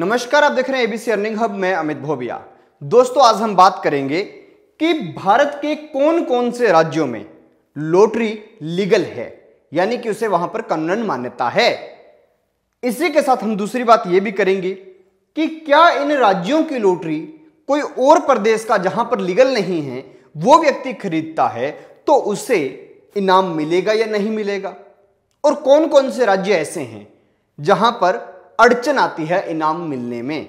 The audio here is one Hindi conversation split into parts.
नमस्कार आप देख रहे हैं एबीसी अर्निंग हब मैं अमित भोबिया दोस्तों आज हम बात करेंगे कि भारत के कौन कौन से राज्यों में लॉटरी लीगल है यानी कि उसे वहां पर कानून मान्यता है इसी के साथ हम दूसरी बात यह भी करेंगे कि क्या इन राज्यों की लॉटरी कोई और प्रदेश का जहां पर लीगल नहीं है वो व्यक्ति खरीदता है तो उसे इनाम मिलेगा या नहीं मिलेगा और कौन कौन से राज्य ऐसे हैं जहां पर अड़चन आती है इनाम मिलने में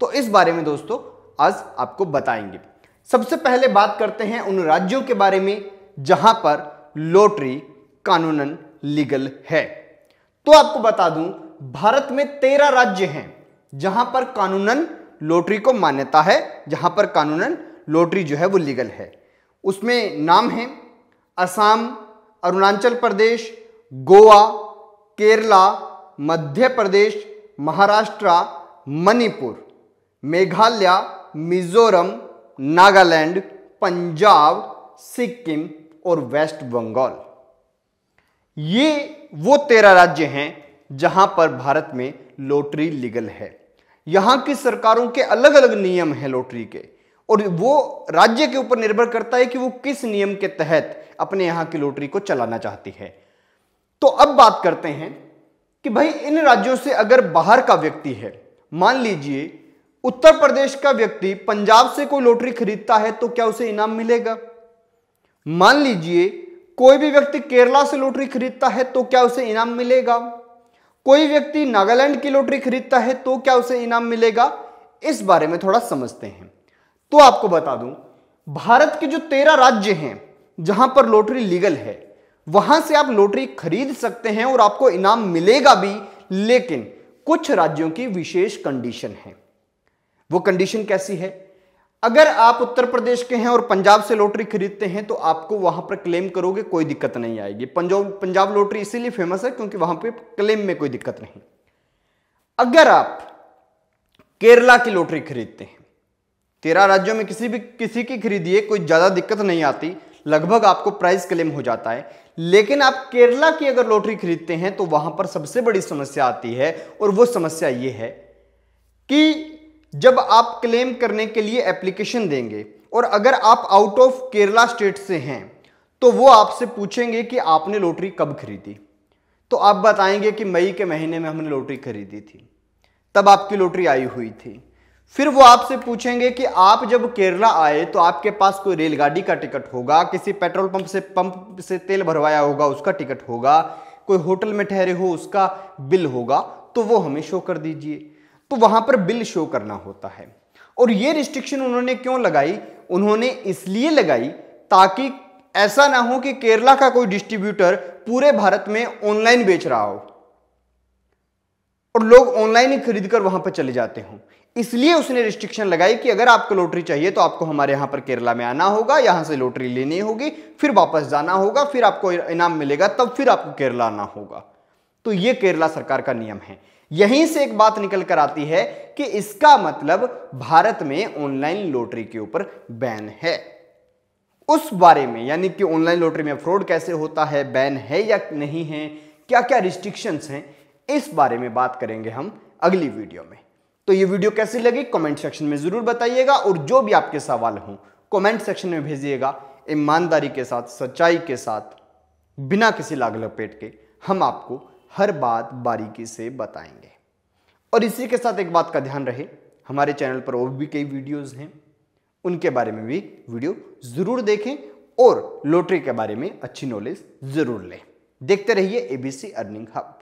तो इस बारे में दोस्तों आज आपको बताएंगे सबसे पहले बात करते हैं उन राज्यों के बारे में जहां पर लॉटरी कानूनन लीगल है तो आपको बता दूं भारत में तेरह राज्य हैं जहां पर कानूनन लॉटरी को मान्यता है जहां पर कानूनन लॉटरी जो है वो लीगल है उसमें नाम है असम अरुणाचल प्रदेश गोवा केरला मध्य प्रदेश महाराष्ट्र मणिपुर मेघालय मिजोरम नागालैंड पंजाब सिक्किम और वेस्ट बंगाल ये वो तेरह राज्य हैं जहां पर भारत में लॉटरी लीगल है यहां की सरकारों के अलग अलग नियम हैं लॉटरी के और वो राज्य के ऊपर निर्भर करता है कि वो किस नियम के तहत अपने यहाँ की लॉटरी को चलाना चाहती है तो अब बात करते हैं कि भाई इन राज्यों से अगर बाहर का व्यक्ति है मान लीजिए उत्तर प्रदेश का व्यक्ति पंजाब से कोई लॉटरी खरीदता है तो क्या उसे इनाम मिलेगा मान लीजिए कोई भी व्यक्ति केरला से लॉटरी खरीदता है तो क्या उसे इनाम मिलेगा कोई व्यक्ति नागालैंड की लॉटरी खरीदता है तो क्या उसे इनाम मिलेगा इस बारे में थोड़ा समझते हैं तो आपको बता दूं भारत के जो तेरह राज्य हैं जहां पर लॉटरी लीगल है वहां से आप लॉटरी खरीद सकते हैं और आपको इनाम मिलेगा भी लेकिन कुछ राज्यों की विशेष कंडीशन है वो कंडीशन कैसी है अगर आप उत्तर प्रदेश के हैं और पंजाब से लॉटरी खरीदते हैं तो आपको वहां पर क्लेम करोगे कोई दिक्कत नहीं आएगी पंजाब पंजाब लॉटरी इसीलिए फेमस है क्योंकि वहां पे क्लेम में कोई दिक्कत नहीं अगर आप केरला की लॉटरी खरीदते हैं तेरह राज्यों में किसी भी किसी की खरीदिए कोई ज्यादा दिक्कत नहीं आती लगभग आपको प्राइस क्लेम हो जाता है लेकिन आप केरला की अगर लॉटरी खरीदते हैं तो वहां पर सबसे बड़ी समस्या आती है और वो समस्या ये है कि जब आप क्लेम करने के लिए एप्लीकेशन देंगे और अगर आप आउट ऑफ केरला स्टेट से हैं तो वो आपसे पूछेंगे कि आपने लॉटरी कब खरीदी तो आप बताएंगे कि मई के महीने में हमने लॉटरी खरीदी थी तब आपकी लॉटरी आई हुई थी फिर वो आपसे पूछेंगे कि आप जब केरला आए तो आपके पास कोई रेलगाड़ी का टिकट होगा किसी पेट्रोल पंप से पंप से तेल भरवाया होगा उसका टिकट होगा कोई होटल में ठहरे हो उसका बिल होगा तो वो हमें शो कर दीजिए तो वहां पर बिल शो करना होता है और ये रिस्ट्रिक्शन उन्होंने क्यों लगाई उन्होंने इसलिए लगाई ताकि ऐसा ना हो कि केरला का कोई डिस्ट्रीब्यूटर पूरे भारत में ऑनलाइन बेच रहा हो और लोग ऑनलाइन ही खरीद कर वहां पर चले जाते हों इसलिए उसने रिस्ट्रिक्शन लगाई कि अगर आपको लॉटरी चाहिए तो आपको हमारे यहां पर केरला में आना होगा यहां से लॉटरी लेनी होगी फिर वापस जाना होगा फिर आपको इनाम मिलेगा तब फिर आपको केरला आना होगा तो यह केरला सरकार का नियम है यहीं से एक बात निकल कर आती है कि इसका मतलब भारत में ऑनलाइन लॉटरी के ऊपर बैन है उस बारे में यानी कि ऑनलाइन लॉटरी में फ्रॉड कैसे होता है बैन है या नहीं है क्या क्या रिस्ट्रिक्शंस हैं इस बारे में बात करेंगे हम अगली वीडियो में तो ये वीडियो कैसी लगी कमेंट सेक्शन में ज़रूर बताइएगा और जो भी आपके सवाल हों कमेंट सेक्शन में भेजिएगा ईमानदारी के साथ सच्चाई के साथ बिना किसी लाग लपेट के हम आपको हर बात बारीकी से बताएंगे और इसी के साथ एक बात का ध्यान रहे हमारे चैनल पर और भी कई वीडियोज हैं उनके बारे में भी वीडियो ज़रूर देखें और लॉटरी के बारे में अच्छी नॉलेज ज़रूर लें देखते रहिए एबीसी अर्निंग हब